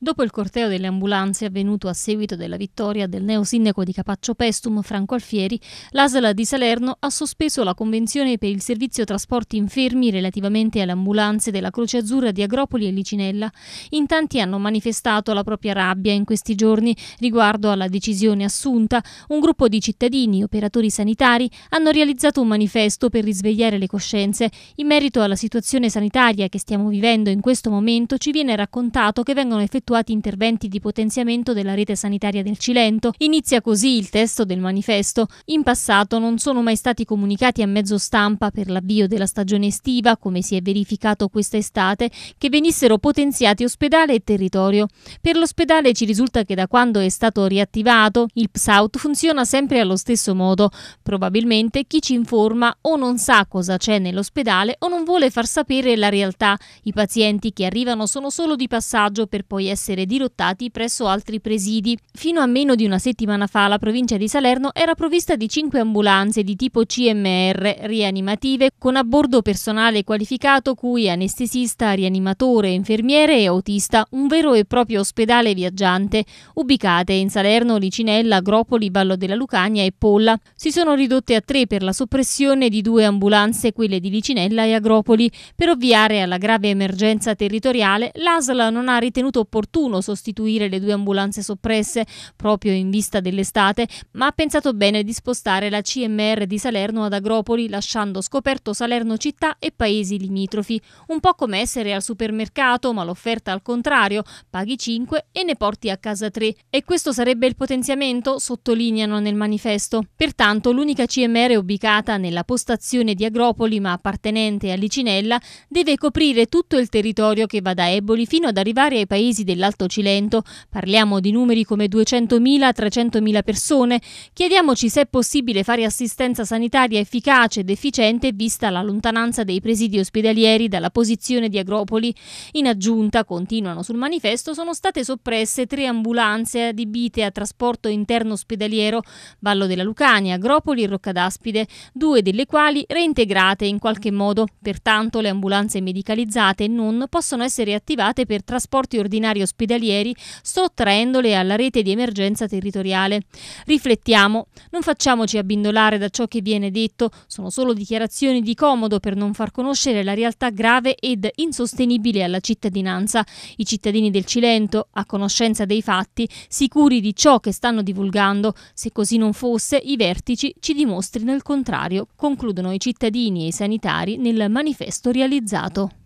Dopo il corteo delle ambulanze avvenuto a seguito della vittoria del neosindaco di Capaccio Pestum Franco Alfieri, l'ASL di Salerno ha sospeso la convenzione per il servizio trasporti infermi relativamente alle ambulanze della Croce Azzurra di Agropoli e Licinella. In tanti hanno manifestato la propria rabbia in questi giorni riguardo alla decisione assunta. Un gruppo di cittadini, operatori sanitari, hanno realizzato un manifesto per risvegliare le coscienze. In merito alla situazione sanitaria che stiamo vivendo in questo momento ci viene raccontato che vengono effettuate attuati interventi di potenziamento della rete sanitaria del Cilento. Inizia così il testo del manifesto. In passato non sono mai stati comunicati a mezzo stampa per l'avvio della stagione estiva, come si è verificato questa estate, che venissero potenziati ospedale e territorio. Per l'ospedale ci risulta che da quando è stato riattivato, il PSAUT funziona sempre allo stesso modo. Probabilmente chi ci informa o non sa cosa c'è nell'ospedale o non vuole far sapere la realtà. I pazienti che arrivano sono solo di passaggio per poi essere essere dirottati presso altri presidi. Fino a meno di una settimana fa la provincia di Salerno era provvista di cinque ambulanze di tipo CMR rianimative con a bordo personale qualificato cui anestesista, rianimatore, infermiere e autista, un vero e proprio ospedale viaggiante, ubicate in Salerno, Licinella, Gropoli, Vallo della Lucania e Polla. Si sono ridotte a tre per la soppressione di due ambulanze, quelle di Licinella e Agropoli. Per ovviare alla grave emergenza territoriale, l'ASL non ha ritenuto opportuno opportuno sostituire le due ambulanze soppresse proprio in vista dell'estate, ma ha pensato bene di spostare la CMR di Salerno ad Agropoli, lasciando scoperto Salerno città e paesi limitrofi. Un po' come essere al supermercato, ma l'offerta al contrario, paghi 5 e ne porti a casa 3. E questo sarebbe il potenziamento, sottolineano nel manifesto. Pertanto l'unica CMR ubicata nella postazione di Agropoli, ma appartenente a Licinella, deve coprire tutto il territorio che va da Eboli fino ad arrivare ai paesi del dell'Alto Cilento, parliamo di numeri come 200.000-300.000 persone, chiediamoci se è possibile fare assistenza sanitaria efficace ed efficiente vista la lontananza dei presidi ospedalieri dalla posizione di Agropoli. In aggiunta, continuano sul manifesto, sono state soppresse tre ambulanze adibite a trasporto interno ospedaliero, Vallo della Lucania, Agropoli e Roccadaspide, due delle quali reintegrate in qualche modo. Pertanto le ambulanze medicalizzate non possono essere attivate per trasporti ordinari ospedalieri ospedalieri, sottraendole alla rete di emergenza territoriale. Riflettiamo, non facciamoci abbindolare da ciò che viene detto, sono solo dichiarazioni di comodo per non far conoscere la realtà grave ed insostenibile alla cittadinanza. I cittadini del Cilento, a conoscenza dei fatti, sicuri di ciò che stanno divulgando, se così non fosse, i vertici ci dimostrino il contrario, concludono i cittadini e i sanitari nel manifesto realizzato.